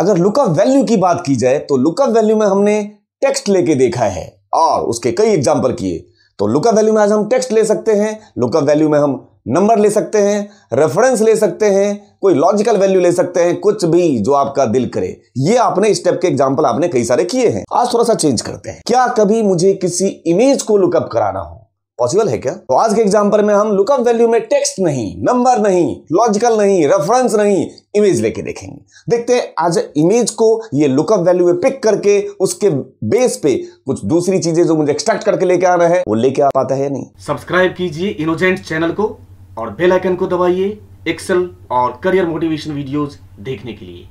अगर lookup value की बात की जाए तो लुकअप वैल्यू में हमने टेक्स्ट लेके देखा है और उसके कई एग्जाम्पल किए तो लुकअप वैल्यू में आज हम टेक्स्ट ले सकते हैं लुकअप वैल्यू में हम नंबर ले सकते हैं रेफरेंस ले सकते हैं कोई लॉजिकल वैल्यू ले सकते हैं कुछ भी जो आपका दिल करे ये आपने स्टेप के एग्जाम्पल आपने कई सारे किए हैं आज थोड़ा सा चेंज करते हैं क्या कभी मुझे किसी इमेज को लुकअप कराना हो पॉसिबल है क्या तो आज के एग्जाम्पल में हम लुकअप वैल्यू में टेक्स्ट नहीं नंबर नहीं लॉजिकल नहीं रेफरेंस नहीं इमेज लेके देखेंगे देखते हैं आज इमेज को ये लुकअप वैल्यू में पिक करके उसके बेस पे कुछ दूसरी चीजें जो मुझे एक्सट्रैक्ट करके लेके आना है वो लेके आ पाता है या नहीं सब्सक्राइब कीजिए इनोजेंट चैनल को और बेलाइकन को दबाइए एक्सेल और करियर मोटिवेशन वीडियोस देखने के लिए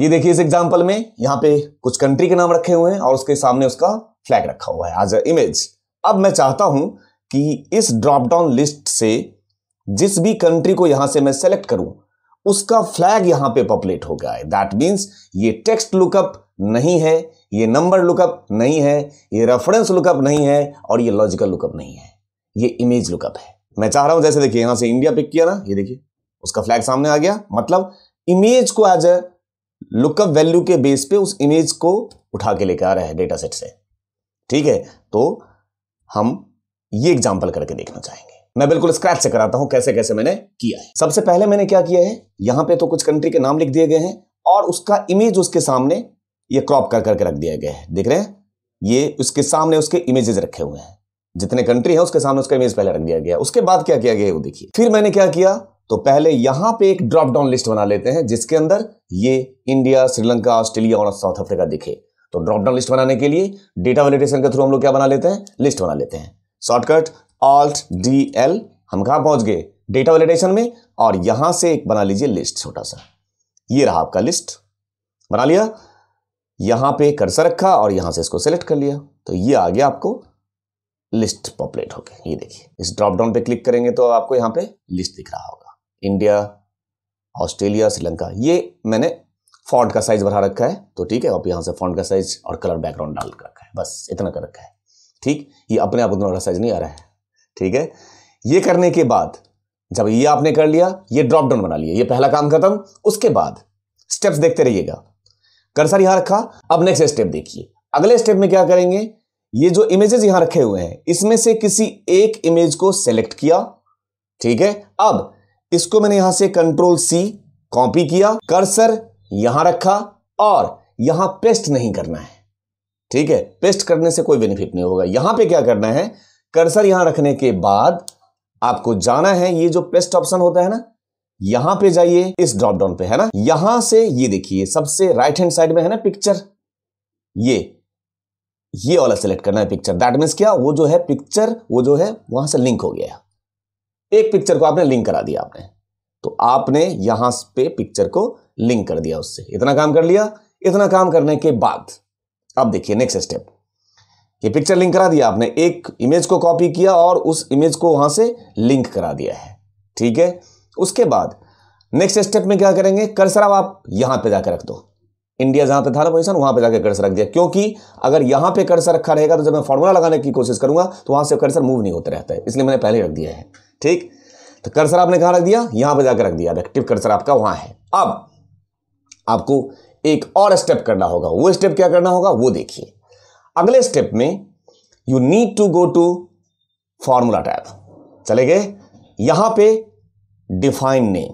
ये देखिए इस एग्जाम्पल में यहाँ पे कुछ कंट्री के नाम रखे हुए हैं और उसके सामने उसका फ्लैग रखा हुआ है एज अ इमेज अब मैं चाहता हूं कि इस ड्रॉपडाउन लिस्ट से जिस भी कंट्री को यहां से मैं सेलेक्ट करूं उसका फ्लैग यहां पे पॉपुलेट हो गया है दैट मीन्स ये टेक्स्ट लुकअप नहीं है ये नंबर लुकअप नहीं है ये रेफरेंस लुकअप नहीं है और ये लॉजिकल लुकअप नहीं है ये इमेज लुकअप है मैं चाह रहा हूं जैसे देखिए यहां से इंडिया पिक किया ना ये देखिए उसका फ्लैग सामने आ गया मतलब इमेज को एज अ लुकअप वैल्यू के बेस पे उस इमेज को उठा के लेकर आ रहा है डेटा सेट से ठीक है तो हम ये एग्जाम्पल करके देखना चाहेंगे मैं बिल्कुल स्क्रैच से कराता हूं कैसे कैसे मैंने किया है सबसे पहले मैंने क्या किया है यहां पे तो कुछ कंट्री के नाम लिख दिए गए हैं और उसका इमेज उसके सामने ये क्रॉप कर करके रख दिया गया है देख रहे हैं ये उसके सामने उसके इमेजेस रखे हुए हैं जितने कंट्री है उसके सामने उसका इमेज पहले रख दिया गया उसके बाद क्या किया गया वो देखिए फिर मैंने क्या किया तो पहले यहां पे एक ड्रॉप डाउन लिस्ट बना लेते हैं जिसके अंदर ये इंडिया श्रीलंका ऑस्ट्रेलिया और साउथ अफ्रीका दिखे तो ड्रॉप डाउन लिस्ट बनाने के लिए डेटा वेलिडेशन के थ्रू हम लोग क्या बना लेते हैं लिस्ट बना लेते हैं शॉर्टकट ऑल्ट डी एल हम कहां पहुंच गए डेटा वैलिडेशन में और यहां से एक बना लीजिए लिस्ट छोटा सा ये रहा आपका लिस्ट बना लिया यहां पे कर्सर रखा और यहां से इसको सेलेक्ट कर लिया तो ये आ गया आपको लिस्ट पॉपुलेट हो गया ये देखिए इस ड्रॉप डाउन पे क्लिक करेंगे तो आपको यहां पे लिस्ट दिख रहा होगा इंडिया ऑस्ट्रेलिया श्रीलंका ये मैंने फॉन्ट का साइज बढ़ा रखा है तो ठीक है आप यहाँ से फॉन्ट का साइज और कलर बैकग्राउंड डाल कर रखा है बस इतना कर रखा है ठीक ये अपने आप उतना बड़ा साइज नहीं आ रहा है ठीक है ये करने के बाद जब ये आपने कर लिया ये ड्रॉप डाउन बना लिया ये पहला काम खत्म उसके बाद स्टेप्स देखते रहिएगा कर्सर यहां रखा अब नेक्स्ट स्टेप देखिए अगले स्टेप में क्या करेंगे ये जो इमेजेस यहां रखे हुए हैं इसमें से किसी एक इमेज को सेलेक्ट किया ठीक है अब इसको मैंने यहां से कंट्रोल सी कॉपी किया कर्सर यहां रखा और यहां पेस्ट नहीं करना है ठीक है पेस्ट करने से कोई बेनिफिट नहीं होगा यहां पे क्या करना है कर्सर यहां रखने के बाद आपको जाना है ये जो पेस्ट ऑप्शन होता है ना यहां पे जाइए इस ड्रॉप डाउन पे है ना यहां से ये देखिए सबसे राइट हैंड साइड में है ना पिक्चर ये ये वाला सेलेक्ट करना है पिक्चर दैट मीन क्या वो जो है पिक्चर वो जो है वहां से लिंक हो गया एक पिक्चर को आपने लिंक करा दिया आपने तो आपने यहां पे पिक्चर को लिंक कर दिया उससे इतना काम कर लिया इतना काम करने के बाद अब देखिए नेक्स्ट स्टेप ये पिक्चर लिंक करा दिया आपने एक इमेज को कॉपी किया और उस इमेज को वहां से लिंक करा दिया है ठीक है उसके बाद नेक्स्ट स्टेप में क्या करेंगे कर्सर आप यहां पे जाकर रख दो इंडिया जहां पे था ना पोजिशन वहां पे जाके कर्सर रख दिया क्योंकि अगर यहां पे कर्सर रखा रहेगा तो जब मैं फॉर्मूला लगाने की कोशिश करूंगा तो वहां से कर्सर मूव नहीं होता रहता है इसलिए मैंने पहले रख दिया है ठीक तो कर्सर आपने कहां रख दिया यहां पर जाकर रख दिया एक्टिव कर्सर आपका वहां है अब आपको एक और स्टेप करना होगा वो स्टेप क्या करना होगा वो देखिए अगले स्टेप में you need to go to formula tab चले गए यहां पे डिफाइन नेम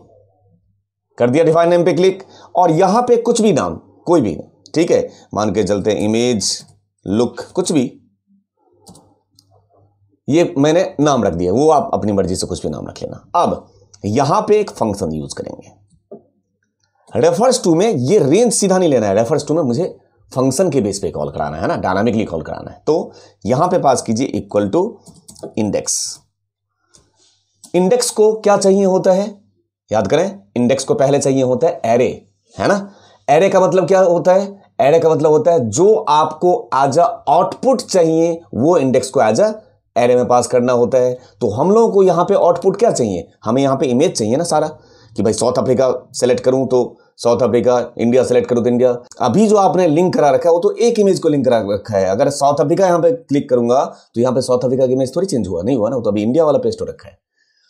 कर दिया डिफाइन नेम पे क्लिक और यहां पे कुछ भी नाम कोई भी ठीक है मान के चलते इमेज लुक कुछ भी ये मैंने नाम रख दिया वो आप अपनी मर्जी से कुछ भी नाम रख लेना अब यहां पे एक फंक्शन यूज करेंगे रेफर्स टू में ये रेंज सीधा नहीं लेना है रेफर्स टू में मुझे फंक्शन के बेस पे कॉल कराना है ना डायनामिकली कॉल कराना है तो यहां पे पास कीजिए इक्वल टू इंडेक्स इंडेक्स को क्या चाहिए होता है याद करें इंडेक्स को पहले चाहिए होता है एरे है ना एरे का मतलब क्या होता है एरे का मतलब होता है जो आपको एज अ आउटपुट चाहिए वो इंडेक्स को एज अ एरे में पास करना होता है तो हम लोगों को यहाँ पे आउटपुट क्या चाहिए हमें यहाँ पे इमेज चाहिए ना सारा कि भाई साउथ अफ्रीका सेलेक्ट करूँ तो साउथ अफ्रीका इंडिया सेलेक्ट करूँ तो इंडिया अभी जो आपने लिंक करा रखा है वो तो एक इमेज को लिंक करा रखा है अगर साउथ अफ्रीका यहाँ पे क्लिक करूंगा तो यहाँ पे साउथ अफ्रीका की इमेज थोड़ी चेंज हुआ नहीं हुआ ना वो तो अभी इंडिया वाला पेस्ट हो रखा है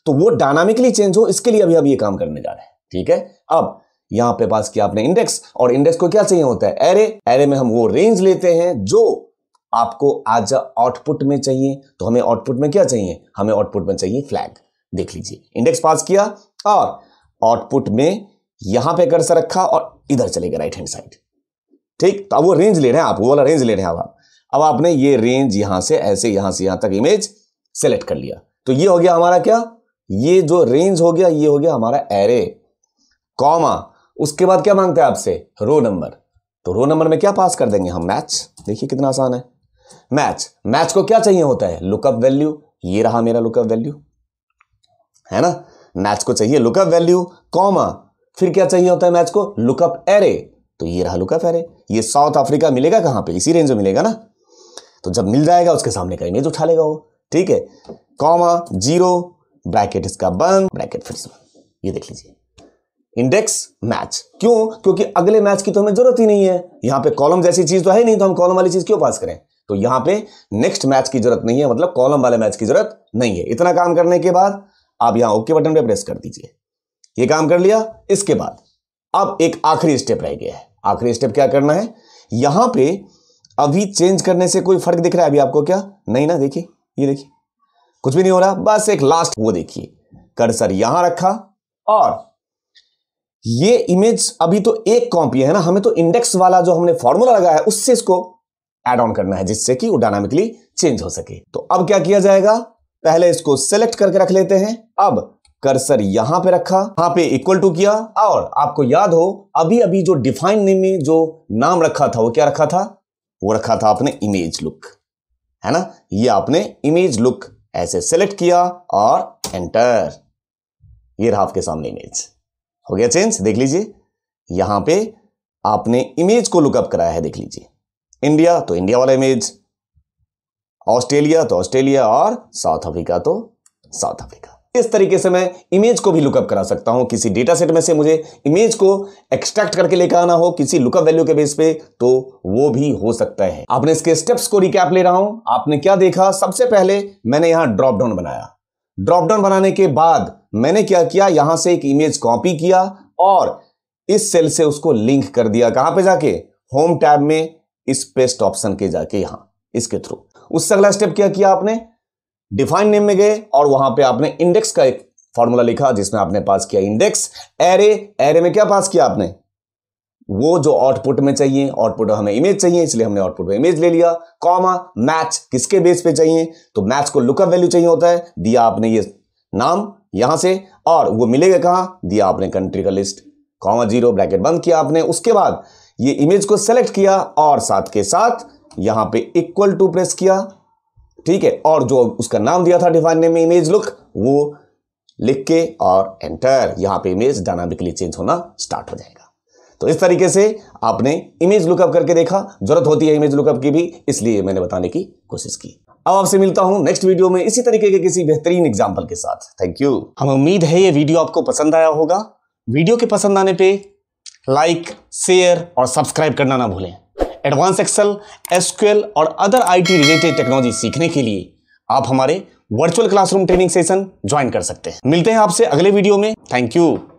तो वो डायनामिकली चेंज हो इसके लिए अभी अभी ये काम करने जा रहे हैं ठीक है अब यहां पे पास किया आपने इंडेक्स और इंडेक्स को क्या चाहिए होता है एरे एरे में हम वो रेंज लेते हैं जो आपको आज आउटपुट में चाहिए तो हमें आउटपुट में क्या चाहिए हमें आउटपुट में चाहिए फ्लैग देख लीजिए इंडेक्स पास किया और आउटपुट में यहां पे कर्सर रखा और इधर चले गए राइट हैंड साइड ठीक तो अब वो रेंज ले रहे हैं आप वो वाला रेंज ले रहे हैं अब आप अब आपने ये रेंज यहां से ऐसे यहां से यहां तक इमेज सेलेक्ट कर लिया तो ये हो गया हमारा क्या ये जो रेंज हो गया ये हो गया हमारा एरे कॉमा उसके बाद क्या मांगते हैं आपसे रो नंबर तो रो नंबर में क्या पास कर देंगे हम मैच देखिए कितना आसान है मैच मैच को क्या चाहिए होता है लुकअप वैल्यू ये रहा मेरा लुकअप वैल्यू है ना मैच को चाहिए लुकअप वैल्यू कॉमा फिर क्या चाहिए होता है मैच को लुकअप एरे तो ये रहा लुकअप एरे ये साउथ अफ्रीका मिलेगा कहां पे इसी रेंज में मिलेगा ना तो जब मिल जाएगा उसके सामने का इमेज उठा लेगा वो ठीक है कॉमा जीरो ब्रैकेट इसका बंद ब्रैकेट फिर ये देख लीजिए इंडेक्स मैच क्यों क्योंकि अगले मैच की तो हमें जरूरत ही नहीं है यहां पे कॉलम जैसी चीज तो है नहीं तो हम कॉलम वाली चीज क्यों पास करें तो यहां पे नेक्स्ट मैच की जरूरत नहीं है मतलब कॉलम वाले मैच की जरूरत नहीं है इतना काम करने के बाद आप यहां ओके बटन पे प्रेस कर दीजिए ये काम कर लिया इसके बाद अब एक आखिरी स्टेप रह गया है आखिरी स्टेप क्या करना है यहां पर अभी चेंज करने से कोई फर्क दिख रहा है अभी आपको क्या नहीं ना देखिए ये देखिए कुछ भी नहीं हो रहा बस एक लास्ट वो देखिए कर्सर यहां रखा और ये इमेज अभी तो एक कॉपी है ना हमें तो इंडेक्स वाला जो हमने फॉर्मूला लगाया है उससे इसको एड ऑन करना है जिससे कि वो डायनामिकली चेंज हो सके तो अब क्या किया जाएगा पहले इसको सेलेक्ट करके रख लेते हैं अब कर्सर यहां पे रखा यहां पे इक्वल टू किया और आपको याद हो अभी अभी जो डिफाइन नेम में जो नाम रखा था वो क्या रखा था वो रखा था आपने इमेज लुक है ना ये आपने इमेज लुक ऐसे सेलेक्ट किया और एंटर ये रहा आपके सामने इमेज हो गया चेंज देख लीजिए यहां पे आपने इमेज को लुकअप कराया है देख लीजिए इंडिया तो इंडिया वाला इमेज ऑस्ट्रेलिया तो ऑस्ट्रेलिया और साउथ अफ्रीका तो साउथ अफ्रीका इस तरीके से मैं इमेज को भी लुकअप करा सकता हूं किसी डेटा सेट में से मुझे इमेज को एक्सट्रैक्ट करके लेकर आना हो किसी लुकअप वैल्यू के बेस पे तो वो भी हो सकता है आपने इसके स्टेप्स को रिकैप ले रहा हूं आपने क्या देखा सबसे पहले मैंने यहां ड्रॉप डाउन बनाया ड्रॉप डाउन बनाने के बाद मैंने क्या किया यहां से एक इमेज कॉपी किया और इस सेल से उसको लिंक कर दिया कहां पे जाके होम टैब में इस पेस्ट ऑप्शन के जाके यहां इसके थ्रू उससे अगला स्टेप क्या किया आपने डिफाइन नेम में गए और वहां पे आपने इंडेक्स का एक फॉर्मूला लिखा जिसमें आपने पास किया इंडेक्स एरे एरे में क्या पास किया आपने वो जो आउटपुट में चाहिए आउटपुट हमें इमेज चाहिए इसलिए हमने आउटपुट में इमेज ले लिया कॉमा मैच किसके बेस पे चाहिए तो मैच को लुकअप वैल्यू चाहिए होता है दिया आपने ये नाम यहां से और वो मिलेगा कहां दिया आपने कंट्री का लिस्ट कॉमा जीरो ब्रैकेट बंद किया आपने उसके बाद ये इमेज को सेलेक्ट किया और साथ के साथ यहां पे इक्वल टू प्रेस किया ठीक है और जो उसका नाम दिया था डिफाइन नेम में इमेज लुक वो लिख के और एंटर यहां पे इमेज डायनामिकली चेंज होना स्टार्ट हो जाएगा तो इस तरीके से आपने इमेज लुकअप करके देखा जरूरत होती है इमेज लुकअप की भी इसलिए मैंने बताने की कोशिश की अब आपसे मिलता हूं नेक्स्ट वीडियो में इसी तरीके के किसी बेहतरीन एग्जाम्पल के साथ थैंक यू हमें उम्मीद है ये वीडियो आपको पसंद आया होगा वीडियो के पसंद आने पे लाइक शेयर और सब्सक्राइब करना ना भूलें एडवांस एक्सेल एसक्यूएल और अदर आईटी रिलेटेड टेक्नोलॉजी सीखने के लिए आप हमारे virtual classroom training session join कर सकते हैं मिलते हैं आपसे अगले वीडियो में थैंक यू